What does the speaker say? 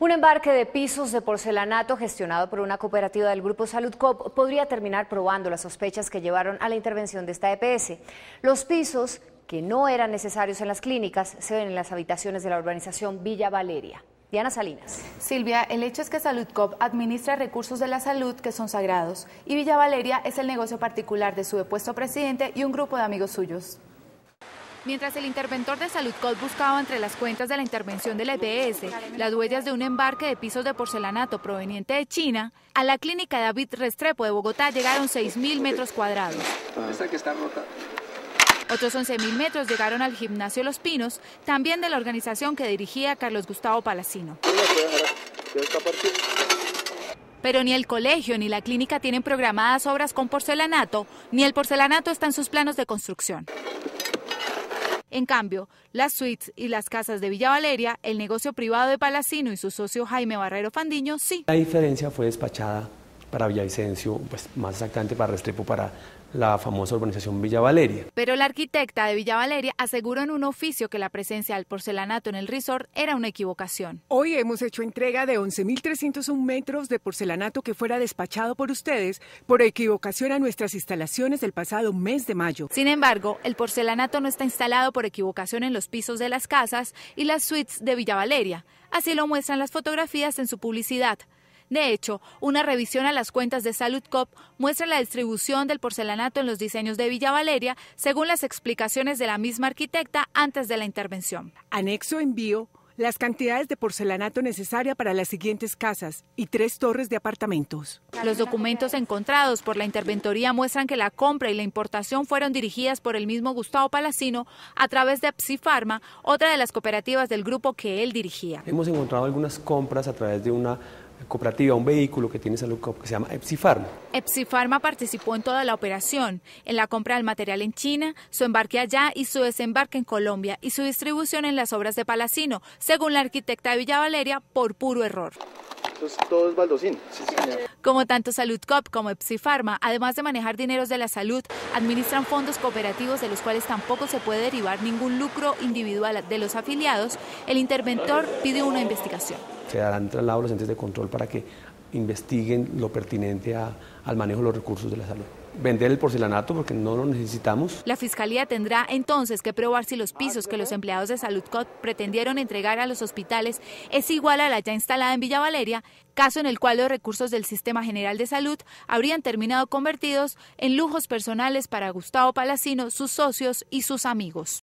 Un embarque de pisos de porcelanato gestionado por una cooperativa del grupo Salud Cop podría terminar probando las sospechas que llevaron a la intervención de esta EPS. Los pisos que no eran necesarios en las clínicas se ven en las habitaciones de la urbanización Villa Valeria. Diana Salinas. Silvia, el hecho es que SaludCop administra recursos de la salud que son sagrados y Villa Valeria es el negocio particular de su depuesto presidente y un grupo de amigos suyos. Mientras el interventor de Salud Col buscaba entre las cuentas de la intervención del EPS las huellas de un embarque de pisos de porcelanato proveniente de China, a la clínica David Restrepo de Bogotá llegaron 6.000 metros cuadrados. Esta que está Otros 11.000 metros llegaron al gimnasio Los Pinos, también de la organización que dirigía Carlos Gustavo Palacino. Pero ni el colegio ni la clínica tienen programadas obras con porcelanato, ni el porcelanato está en sus planos de construcción. En cambio, las suites y las casas de Villa Valeria, el negocio privado de Palacino y su socio Jaime Barrero Fandiño, sí. La diferencia fue despachada para Villavicencio, pues más exactamente para Restrepo, para la famosa urbanización Villa Valeria. Pero la arquitecta de Villa Valeria aseguró en un oficio que la presencia del porcelanato en el resort era una equivocación. Hoy hemos hecho entrega de 11.301 metros de porcelanato que fuera despachado por ustedes por equivocación a nuestras instalaciones del pasado mes de mayo. Sin embargo, el porcelanato no está instalado por equivocación en los pisos de las casas y las suites de Villa Valeria. Así lo muestran las fotografías en su publicidad. De hecho, una revisión a las cuentas de Salud Cop muestra la distribución del porcelanato en los diseños de Villa Valeria, según las explicaciones de la misma arquitecta antes de la intervención. Anexo envío las cantidades de porcelanato necesaria para las siguientes casas y tres torres de apartamentos. Los documentos encontrados por la interventoría muestran que la compra y la importación fueron dirigidas por el mismo Gustavo Palacino a través de Psifarma, otra de las cooperativas del grupo que él dirigía. Hemos encontrado algunas compras a través de una cooperativa, un vehículo que tiene salud que se llama Epsifarma. Epsifarma participó en toda la operación, en la compra del material en China, su embarque allá y su desembarque en Colombia y su distribución en las obras de Palacino, según la arquitecta de Villa Valeria, por puro error todo es baldocín. como tanto SaludCop como Epsifarma, además de manejar dineros de la salud, administran fondos cooperativos de los cuales tampoco se puede derivar ningún lucro individual de los afiliados. El interventor pide una investigación. Se darán traslados los entes de control para que investiguen lo pertinente al manejo de los recursos de la salud vender el porcelanato porque no lo necesitamos. La fiscalía tendrá entonces que probar si los pisos que los empleados de SaludCot pretendieron entregar a los hospitales es igual a la ya instalada en Villa Valeria, caso en el cual los recursos del Sistema General de Salud habrían terminado convertidos en lujos personales para Gustavo Palacino, sus socios y sus amigos.